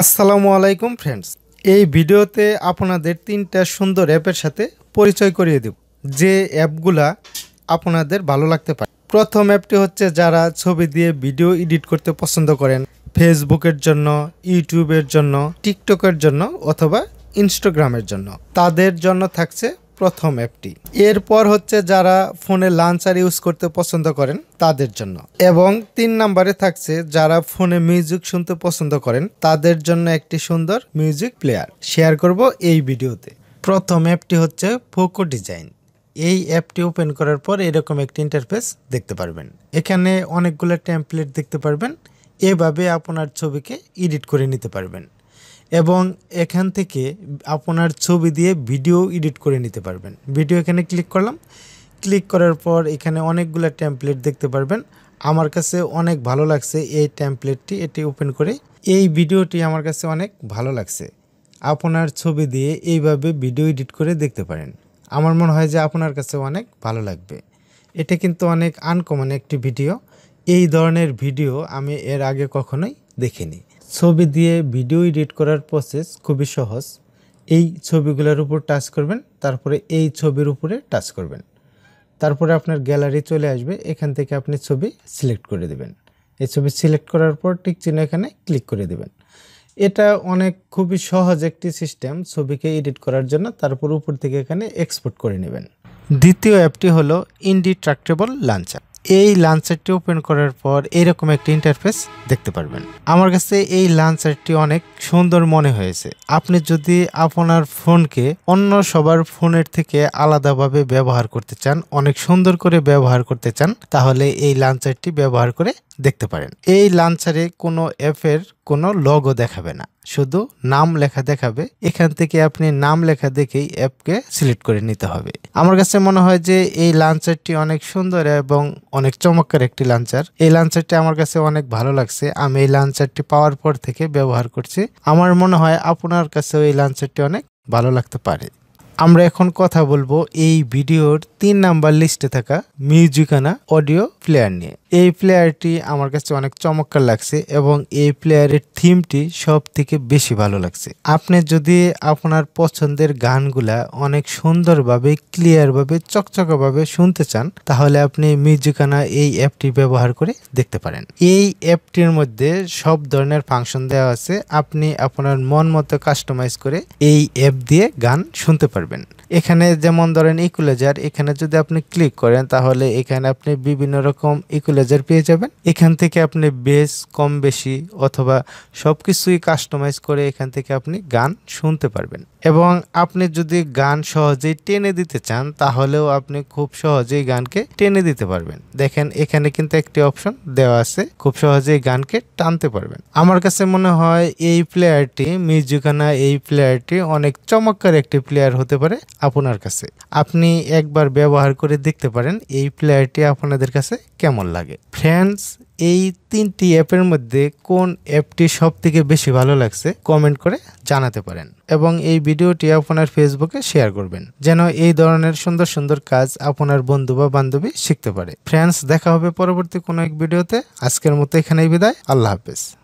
আসসালামু আলাইকুম ফ্রেন্ডস এই ভিডিওতে আপনাদের তিনটা সুন্দর অ্যাপের সাথে পরিচয় করিয়ে দেব যে অ্যাপগুলা আপনাদের ভালো লাগতে পারে প্রথম অ্যাপটি হচ্ছে যারা ছবি দিয়ে ভিডিও এডিট করতে পছন্দ করেন ফেসবুকের জন্য ইউটিউবের জন্য টিকটকের জন্য অথবা ইনস্টাগ্রামের জন্য তাদের জন্য থাকছে প্রথম অ্যাপটি এরপর হচ্ছে যারা ফোনে লাঞ্চার ইউজ করতে পছন্দ করেন তাদের জন্য এবং তিন নাম্বারে থাকছে যারা ফোনে মিউজিক শুনতে পছন্দ করেন তাদের জন্য একটি সুন্দর মিউজিক প্লেয়ার শেয়ার করব এই ভিডিওতে প্রথম অ্যাপটি হচ্ছে ফোকো ডিজাইন এই অ্যাপটি ওপেন করার পর এরকম একটি ইন্টারফেস দেখতে পারবেন এখানে অনেকগুলো টেমপ্লেট দেখতে পারবেন এভাবে আপনার ছবিকে এডিট করে নিতে পারবেন এবং এখান থেকে আপনার ছবি দিয়ে ভিডিও এডিট করে নিতে পারবেন ভিডিও এখানে ক্লিক করলাম ক্লিক করার পর এখানে অনেকগুলো ট্যাম্পলেট দেখতে পারবেন আমার কাছে অনেক ভালো লাগছে এই ট্যাম্পলেটটি এটি ওপেন করে এই ভিডিওটি আমার কাছে অনেক ভালো লাগছে আপনার ছবি দিয়ে এইভাবে ভিডিও এডিট করে দেখতে পারেন আমার মনে হয় যে আপনার কাছে অনেক ভালো লাগবে এটা কিন্তু অনেক আনকমন একটি ভিডিও এই ধরনের ভিডিও আমি এর আগে কখনোই দেখিনি ছবি দিয়ে ভিডিও এডিট করার প্রসেস খুবই সহজ এই ছবিগুলোর উপর টাচ করবেন তারপরে এই ছবির উপরে টাচ করবেন তারপরে আপনার গ্যালারি চলে আসবে এখান থেকে আপনি ছবি সিলেক্ট করে দেবেন এই ছবি সিলেক্ট করার পর ঠিক চিহ্ন এখানে ক্লিক করে দেবেন এটা অনেক খুবই সহজ একটি সিস্টেম ছবিকে এডিট করার জন্য তারপর উপর থেকে এখানে এক্সপোর্ট করে নেবেন দ্বিতীয় অ্যাপটি হলো ইন্ডিট্রাক্টেবল লাঞ্চার এই লাঞ্চারটি ওপেন করার পর এরকম একটি ইন্টারফেস দেখতে পারবেন আমার কাছে এই লাঞ্চারটি অনেক সুন্দর মনে হয়েছে আপনি যদি আপনার ফোনকে অন্য সবার ফোনের থেকে আলাদাভাবে ব্যবহার করতে চান অনেক সুন্দর করে ব্যবহার করতে চান তাহলে এই লাঞ্চারটি ব্যবহার করে দেখতে পারেন এই লাঞ্চারে কোনো অ্যাপের কোনো লগও দেখাবে না শুধু নাম লেখা দেখাবে এখান থেকে আপনি নাম লেখা দেখেই অ্যাপকে সিলেক্ট করে নিতে হবে আমার কাছে মনে হয় যে এই লাঞ্চারটি অনেক সুন্দর এবং অনেক চমৎকার একটি লাঞ্চার এই লাঞ্চারটি আমার কাছে অনেক ভালো লাগছে আমি এই লাঞ্চারটি পাওয়ার পর থেকে ব্যবহার করছি আমার মনে হয় আপনার কাছেও এই লাঞ্চারটি অনেক ভালো লাগতে পারে আমরা এখন কথা বলবো এই ভিডিওর তিন নাম্বার লিস্টে থাকা মিউজিকানা অডিও প্লেয়ার নিয়ে এই প্লেয়ারটি আমার কাছে অনেক চমৎকার লাগছে এবং এই প্লেয়ারের থিমটি সব থেকে বেশি ভালো লাগছে আপনি যদি আপনার পছন্দের গানগুলা অনেক সুন্দরভাবে ক্লিয়ারভাবে চকচকাভাবে শুনতে চান তাহলে আপনি মিউজিকানা এই অ্যাপটি ব্যবহার করে দেখতে পারেন এই অ্যাপটির মধ্যে সব ধরনের ফাংশন দেওয়া আছে আপনি আপনার মন মতো কাস্টমাইজ করে এই অ্যাপ দিয়ে গান শুনতে পারেন পারবেন এখানে যেমন ধরেন ইকুলেজার এখানে যদি আপনি ক্লিক করেন তাহলে এখানে আপনি বিভিন্ন রকম ইকুলেজার পেয়ে যাবেন এখান থেকে আপনি বেস কম বেশি অথবা সব কিছুই কাস্টমাইজ করে এখান থেকে আপনি গান শুনতে পারবেন এবং আপনি যদি গান সহজেই টেনে দিতে চান তাহলেও আপনি খুব সহজেই গানকে টেনে দিতে পারবেন দেখেন এখানে কিন্তু একটি অপশন দেওয়া আছে খুব সহজেই গানকে টানতে পারবেন আমার কাছে মনে হয় এই প্লেয়ারটি মিউজিকানা এই প্লেয়ারটি অনেক চমৎকার একটি প্লেয়ার হতে পারে আপনার কাছে আপনি একবার ব্যবহার করে দেখতে পারেন এই প্লেয়ারটি আপনাদের কাছে কেমন লাগে ফ্রেন্ডস এই তিনটি অ্যাপের মধ্যে কোন অ্যাপটি সব থেকে বেশি ভালো লাগছে কমেন্ট করে জানাতে পারেন এবং এই ভিডিওটি আপনার ফেসবুকে শেয়ার করবেন যেন এই ধরনের সুন্দর সুন্দর কাজ আপনার বন্ধু বা বান্ধবী শিখতে পারে ফ্রেন্ডস দেখা হবে পরবর্তী কোনো এক ভিডিওতে আজকের মতো এখানেই বিদায় আল্লাহ হাফেজ